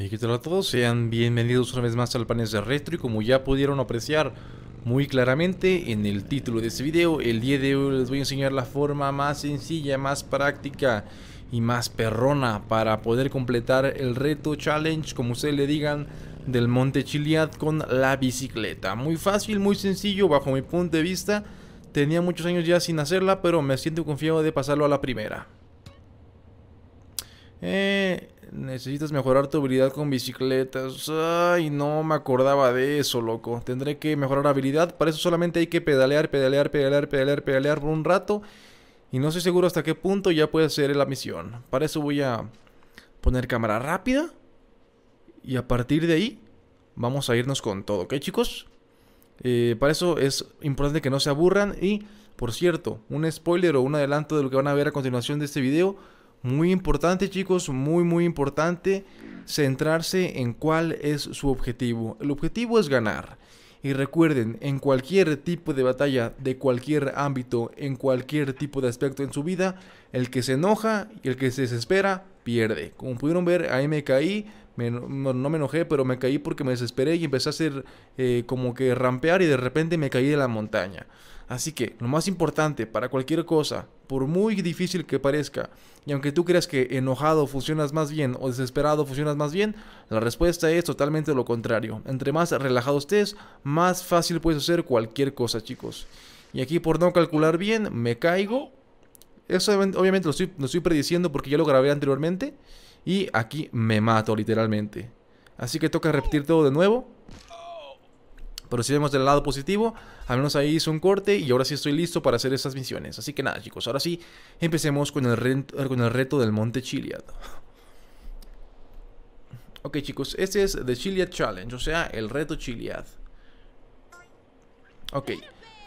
Y tal a todos? Sean bienvenidos una vez más al panel de Retro y como ya pudieron apreciar muy claramente en el título de este video, el día de hoy les voy a enseñar la forma más sencilla, más práctica y más perrona para poder completar el reto challenge, como ustedes le digan, del Monte Chiliad con la bicicleta. Muy fácil, muy sencillo, bajo mi punto de vista. Tenía muchos años ya sin hacerla, pero me siento confiado de pasarlo a la primera. Eh, Necesitas mejorar tu habilidad con bicicletas. Ay, no me acordaba de eso, loco. Tendré que mejorar habilidad. Para eso solamente hay que pedalear, pedalear, pedalear, pedalear, pedalear por un rato. Y no estoy seguro hasta qué punto ya puede hacer la misión. Para eso voy a poner cámara rápida. Y a partir de ahí vamos a irnos con todo, ¿ok chicos? Eh, para eso es importante que no se aburran. Y, por cierto, un spoiler o un adelanto de lo que van a ver a continuación de este video muy importante chicos, muy muy importante centrarse en cuál es su objetivo. El objetivo es ganar. Y recuerden, en cualquier tipo de batalla, de cualquier ámbito, en cualquier tipo de aspecto en su vida, el que se enoja y el que se desespera pierde. Como pudieron ver, ahí me caí, no, me enojé, pero me caí porque me desesperé y empecé a hacer eh, como que rampear y de repente me caí de la montaña. Así que lo más importante para cualquier cosa, por muy difícil que parezca, y aunque tú creas que enojado funcionas más bien o desesperado funcionas más bien, la respuesta es totalmente lo contrario. Entre más relajado estés, más fácil puedes hacer cualquier cosa, chicos. Y aquí por no calcular bien, me caigo. Eso obviamente lo estoy prediciendo porque ya lo grabé anteriormente. Y aquí me mato literalmente. Así que toca repetir todo de nuevo. Pero si vemos del lado positivo, al menos ahí hizo un corte y ahora sí estoy listo para hacer esas misiones. Así que nada chicos, ahora sí empecemos con el, con el reto del monte Chiliad. ok chicos, este es The Chiliad Challenge, o sea, el reto Chiliad. Ok.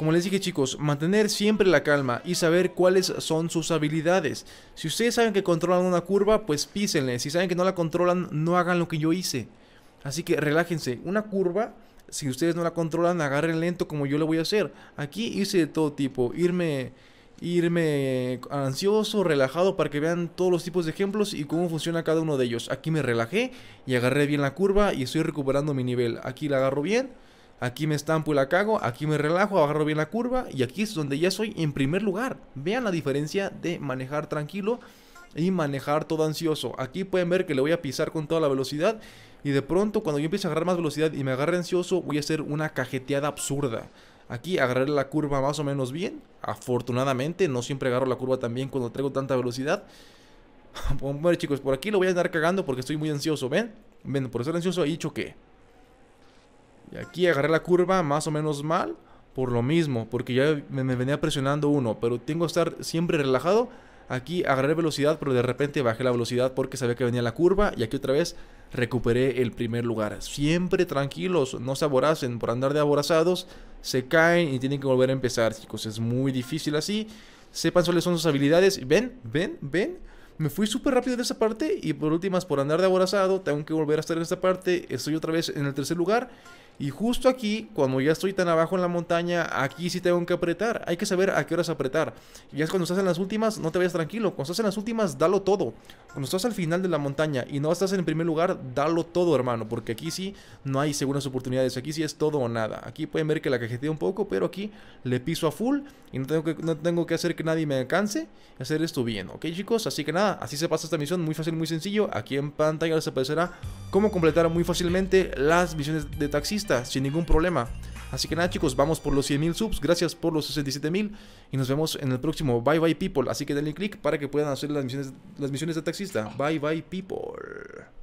Como les dije chicos, mantener siempre la calma y saber cuáles son sus habilidades. Si ustedes saben que controlan una curva, pues písenle. Si saben que no la controlan, no hagan lo que yo hice. Así que relájense. Una curva, si ustedes no la controlan, agarren lento como yo le voy a hacer. Aquí hice de todo tipo. Irme, irme ansioso, relajado, para que vean todos los tipos de ejemplos y cómo funciona cada uno de ellos. Aquí me relajé y agarré bien la curva y estoy recuperando mi nivel. Aquí la agarro bien. Aquí me estampo y la cago, aquí me relajo, agarro bien la curva y aquí es donde ya soy en primer lugar. Vean la diferencia de manejar tranquilo y manejar todo ansioso. Aquí pueden ver que le voy a pisar con toda la velocidad y de pronto cuando yo empiece a agarrar más velocidad y me agarre ansioso voy a hacer una cajeteada absurda. Aquí agarré la curva más o menos bien, afortunadamente, no siempre agarro la curva tan bien cuando traigo tanta velocidad. bueno chicos, por aquí lo voy a andar cagando porque estoy muy ansioso, ¿ven? Ven, por ser ansioso dicho que. Y aquí agarré la curva más o menos mal por lo mismo, porque ya me, venía presionando uno, pero tengo que estar siempre relajado. Aquí agarré velocidad, pero de repente bajé la velocidad porque sabía que venía la curva y aquí otra vez recuperé el primer lugar. Siempre tranquilos, no se aboracen por andar de aborazados, se caen y tienen que volver a empezar, chicos. Es muy difícil así. Sepan cuáles son sus habilidades. Ven, ven, ven. Me fui súper rápido de esa parte y por últimas por andar de aborazado tengo que volver a estar en esta parte. Estoy otra vez en el tercer lugar y justo aquí, cuando ya estoy tan abajo en la montaña, aquí sí tengo que apretar. Hay que saber a qué horas apretar. Ya es cuando estás en las últimas, no te vayas tranquilo. Cuando estás en las últimas, dalo todo. Cuando estás al final de la montaña y no estás en el primer lugar, dalo todo, hermano. Porque aquí sí no hay segundas oportunidades. Aquí sí es todo o nada. Aquí pueden ver que la cajeteé un poco, pero aquí le piso a full y no tengo que, no tengo que hacer que nadie me alcance. Hacer esto bien, ¿ok, chicos? Así que nada, así se pasa esta misión. Muy fácil, muy sencillo. Aquí en pantalla les aparecerá cómo completar muy fácilmente las misiones de taxista sin ningún problema. Así que nada chicos, vamos por los 100.000 subs, gracias por los 67.000 y nos vemos en el próximo Bye Bye People. Así que denle click para que puedan hacer las misiones, las misiones de taxista. Bye Bye People.